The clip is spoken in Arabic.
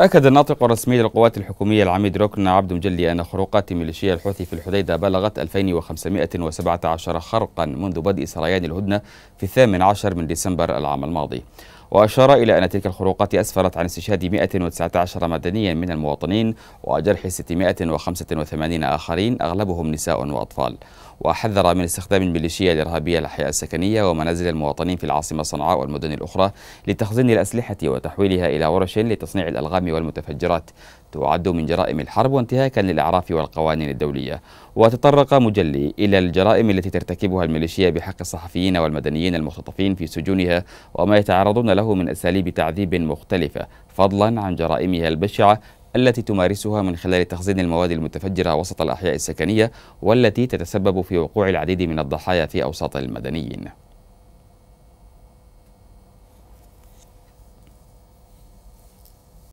أكد الناطق الرسمي للقوات الحكومية العميد ركن عبد مجلي أن خروقات ميليشيا الحوثي في الحديدة بلغت 2517 خرقا منذ بدء سريان الهدنة في الثامن عشر من ديسمبر العام الماضي وأشار إلى أن تلك الخروقات أسفرت عن استشهاد 119 مدنيا من المواطنين وجرح 685 آخرين أغلبهم نساء وأطفال وحذر من استخدام الميليشيا الإرهابية الأحياء السكنية ومنازل المواطنين في العاصمة صنعاء والمدن الأخرى لتخزين الأسلحة وتحويلها إلى ورش لتصنيع الألغام والمتفجرات تعد من جرائم الحرب وانتهاكا للأعراف والقوانين الدولية وتطرق مجلي إلى الجرائم التي ترتكبها الميليشيا بحق الصحفيين والمدنيين المختطفين في سجونها وما يتعرضون له من أساليب تعذيب مختلفة فضلا عن جرائمها البشعة التي تمارسها من خلال تخزين المواد المتفجرة وسط الأحياء السكنية والتي تتسبب في وقوع العديد من الضحايا في أوساط المدنيين